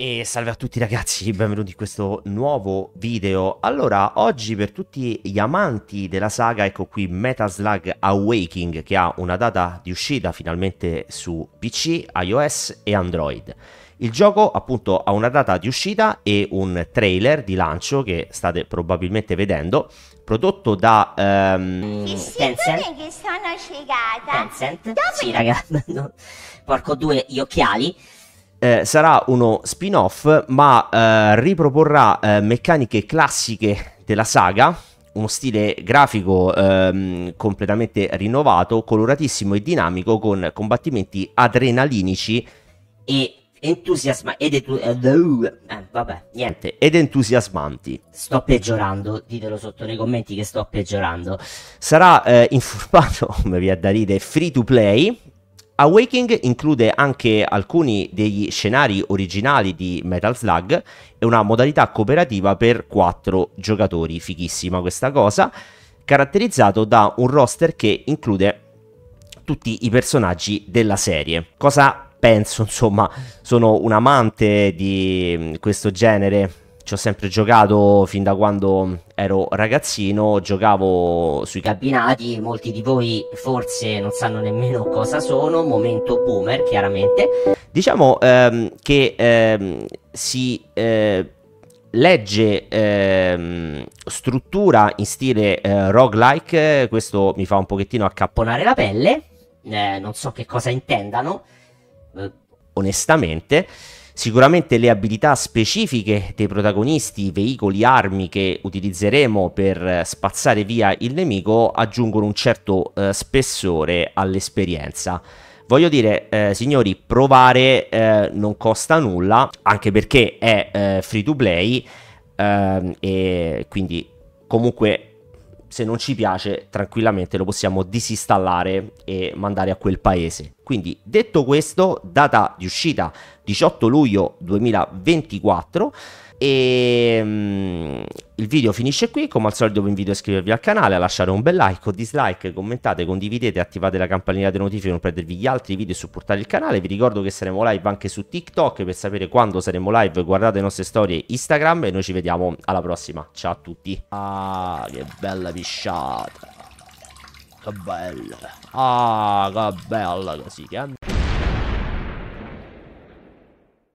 E salve a tutti ragazzi, benvenuti in questo nuovo video. Allora, oggi per tutti gli amanti della saga, ecco qui Metal Slug Awaking che ha una data di uscita finalmente su PC, iOS e Android. Il gioco appunto ha una data di uscita e un trailer di lancio che state probabilmente vedendo, prodotto da... Ehm... Che Tencent. che sono cegata! Tencent? Dopo sì raga, porco due gli occhiali eh, sarà uno spin-off, ma eh, riproporrà eh, meccaniche classiche della saga, uno stile grafico ehm, completamente rinnovato, coloratissimo e dinamico, con combattimenti adrenalinici e entusiasma ed, etu- eh, eh, vabbè, niente. ed entusiasmanti. Sto peggiorando, ditelo sotto nei commenti che sto peggiorando. Sarà eh, formato, come vi è da ride, free to play Awaking include anche alcuni degli scenari originali di Metal Slug e una modalità cooperativa per 4 giocatori, fighissima questa cosa, caratterizzato da un roster che include tutti i personaggi della serie. Cosa penso, insomma, sono un amante di mm, questo genere ci ho sempre giocato fin da quando ero ragazzino, giocavo sui cabinati, molti di voi forse non sanno nemmeno cosa sono, momento boomer chiaramente. Diciamo ehm, che ehm, si... Eh, legge ehm, struttura in stile eh, roguelike, questo mi fa un pochettino accapponare la pelle, eh, non so che cosa intendano, eh, onestamente. Sicuramente le abilità specifiche dei protagonisti, i veicoli, armi che utilizzeremo per eh, spazzare via il nemico aggiungono un certo eh, spessore all'esperienza. Voglio dire, eh, signori, provare eh, non costa nulla, anche perché è eh, free to play ehm, e quindi comunque se non ci piace tranquillamente lo possiamo disinstallare e mandare a quel paese. Quindi detto questo, data di uscita 18 luglio 2024 e um, il video finisce qui come al solito vi invito a iscrivervi al canale a lasciare un bel like o dislike commentate condividete attivate la campanella delle notifiche per non perdervi gli altri video e supportare il canale vi ricordo che saremo live anche su TikTok per sapere quando saremo live guardate le nostre storie Instagram e noi ci vediamo alla prossima ciao a tutti ah che bella pisciata che bella. Ah, che bella così. Che... andiamo.